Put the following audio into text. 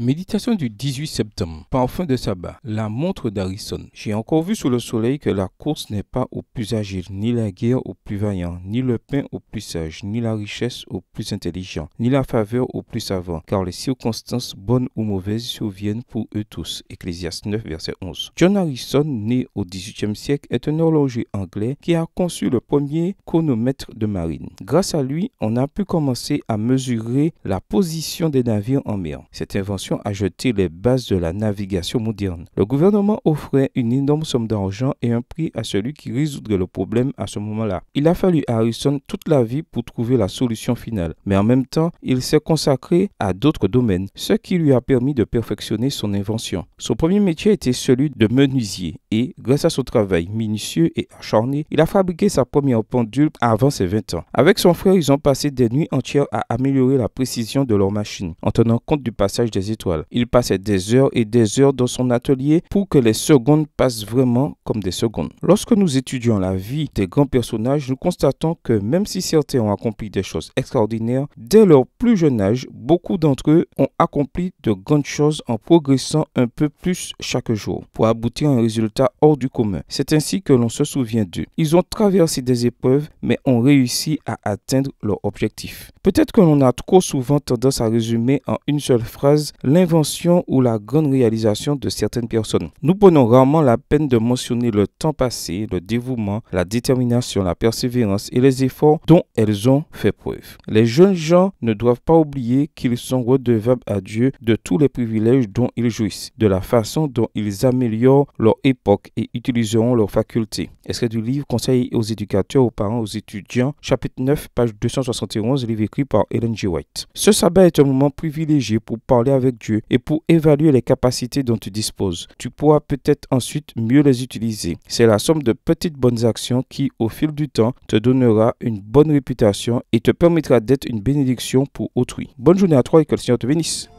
Méditation du 18 septembre. Parfum de sabbat. La montre d'Harrison. J'ai encore vu sous le soleil que la course n'est pas au plus agile, ni la guerre au plus vaillant, ni le pain au plus sage, ni la richesse au plus intelligent, ni la faveur au plus savant, car les circonstances bonnes ou mauvaises surviennent pour eux tous. Ecclésiaste 9, verset 11. John Harrison, né au 18e siècle, est un horloger anglais qui a conçu le premier chronomètre de marine. Grâce à lui, on a pu commencer à mesurer la position des navires en mer. Cette invention à jeter les bases de la navigation moderne. Le gouvernement offrait une énorme somme d'argent et un prix à celui qui résoudrait le problème à ce moment-là. Il a fallu à Harrison toute la vie pour trouver la solution finale, mais en même temps, il s'est consacré à d'autres domaines, ce qui lui a permis de perfectionner son invention. Son premier métier était celui de menuisier et, grâce à son travail minutieux et acharné, il a fabriqué sa première pendule avant ses 20 ans. Avec son frère, ils ont passé des nuits entières à améliorer la précision de leur machine en tenant compte du passage des il passait des heures et des heures dans son atelier pour que les secondes passent vraiment comme des secondes. Lorsque nous étudions la vie des grands personnages, nous constatons que même si certains ont accompli des choses extraordinaires, dès leur plus jeune âge, beaucoup d'entre eux ont accompli de grandes choses en progressant un peu plus chaque jour pour aboutir à un résultat hors du commun. C'est ainsi que l'on se souvient d'eux. Ils ont traversé des épreuves mais ont réussi à atteindre leur objectif. Peut-être que l'on a trop souvent tendance à résumer en une seule phrase l'invention ou la grande réalisation de certaines personnes. Nous prenons rarement la peine de mentionner le temps passé, le dévouement, la détermination, la persévérance et les efforts dont elles ont fait preuve. Les jeunes gens ne doivent pas oublier qu'ils sont redevables à Dieu de tous les privilèges dont ils jouissent, de la façon dont ils améliorent leur époque et utiliseront leurs facultés. Extrait du livre Conseil aux éducateurs, aux parents, aux étudiants, chapitre 9, page 271, livre écrit par Ellen G. White. Ce sabbat est un moment privilégié pour parler avec et pour évaluer les capacités dont tu disposes. Tu pourras peut-être ensuite mieux les utiliser. C'est la somme de petites bonnes actions qui, au fil du temps, te donnera une bonne réputation et te permettra d'être une bénédiction pour autrui. Bonne journée à toi et que le Seigneur te bénisse.